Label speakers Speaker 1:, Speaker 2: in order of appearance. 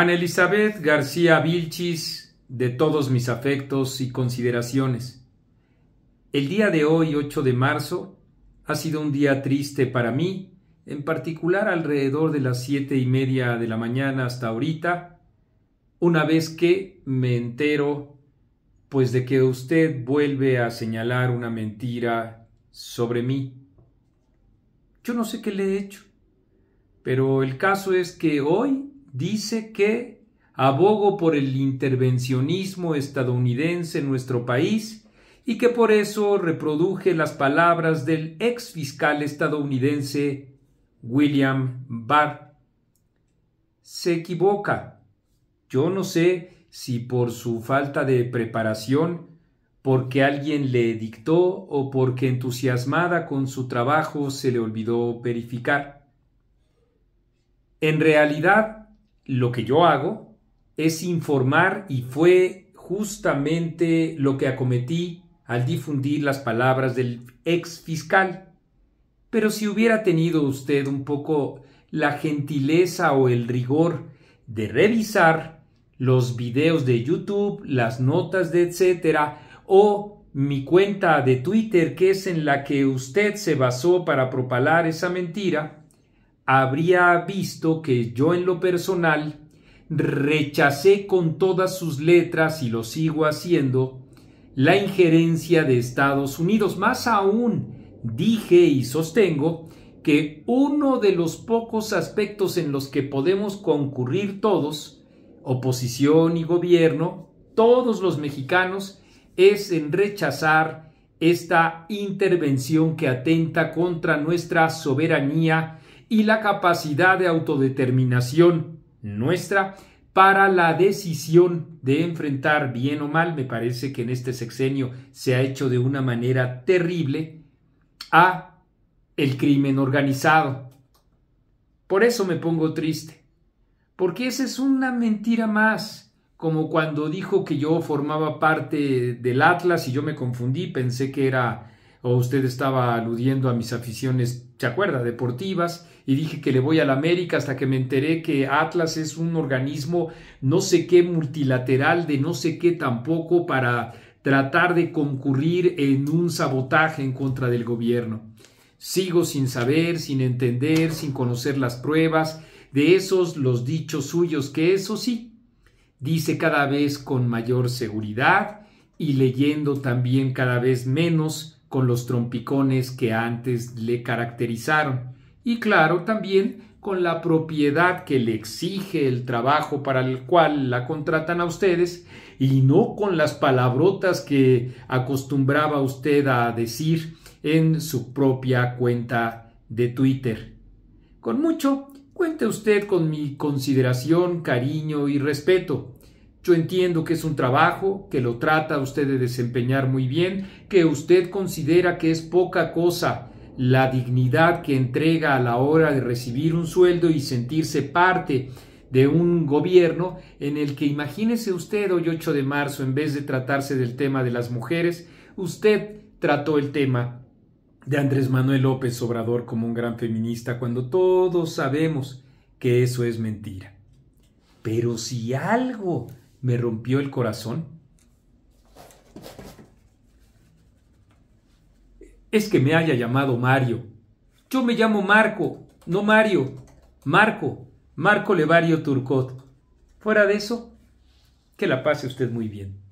Speaker 1: Ana Elizabeth García Vilchis, de todos mis afectos y consideraciones. El día de hoy, 8 de marzo, ha sido un día triste para mí, en particular alrededor de las siete y media de la mañana hasta ahorita, una vez que me entero pues de que usted vuelve a señalar una mentira sobre mí. Yo no sé qué le he hecho, pero el caso es que hoy dice que abogo por el intervencionismo estadounidense en nuestro país y que por eso reproduje las palabras del ex fiscal estadounidense William Barr. Se equivoca. Yo no sé si por su falta de preparación, porque alguien le dictó o porque entusiasmada con su trabajo se le olvidó verificar. En realidad, lo que yo hago es informar y fue justamente lo que acometí al difundir las palabras del ex fiscal. Pero si hubiera tenido usted un poco la gentileza o el rigor de revisar los videos de YouTube, las notas de etcétera, o mi cuenta de Twitter, que es en la que usted se basó para propalar esa mentira, habría visto que yo en lo personal rechacé con todas sus letras y lo sigo haciendo la injerencia de Estados Unidos. Más aún, dije y sostengo que uno de los pocos aspectos en los que podemos concurrir todos, oposición y gobierno, todos los mexicanos, es en rechazar esta intervención que atenta contra nuestra soberanía y la capacidad de autodeterminación nuestra para la decisión de enfrentar bien o mal, me parece que en este sexenio se ha hecho de una manera terrible, a el crimen organizado. Por eso me pongo triste, porque esa es una mentira más, como cuando dijo que yo formaba parte del Atlas y yo me confundí, pensé que era o usted estaba aludiendo a mis aficiones, ¿se acuerda?, deportivas, y dije que le voy a la América hasta que me enteré que Atlas es un organismo no sé qué multilateral, de no sé qué tampoco, para tratar de concurrir en un sabotaje en contra del gobierno. Sigo sin saber, sin entender, sin conocer las pruebas, de esos los dichos suyos que eso sí, dice cada vez con mayor seguridad y leyendo también cada vez menos con los trompicones que antes le caracterizaron y claro también con la propiedad que le exige el trabajo para el cual la contratan a ustedes y no con las palabrotas que acostumbraba usted a decir en su propia cuenta de Twitter. Con mucho, cuente usted con mi consideración, cariño y respeto. Yo entiendo que es un trabajo, que lo trata usted de desempeñar muy bien, que usted considera que es poca cosa la dignidad que entrega a la hora de recibir un sueldo y sentirse parte de un gobierno en el que imagínese usted hoy 8 de marzo, en vez de tratarse del tema de las mujeres, usted trató el tema de Andrés Manuel López Obrador como un gran feminista cuando todos sabemos que eso es mentira. Pero si algo me rompió el corazón? Es que me haya llamado Mario. Yo me llamo Marco, no Mario. Marco, Marco Levario Turcot. Fuera de eso, que la pase usted muy bien.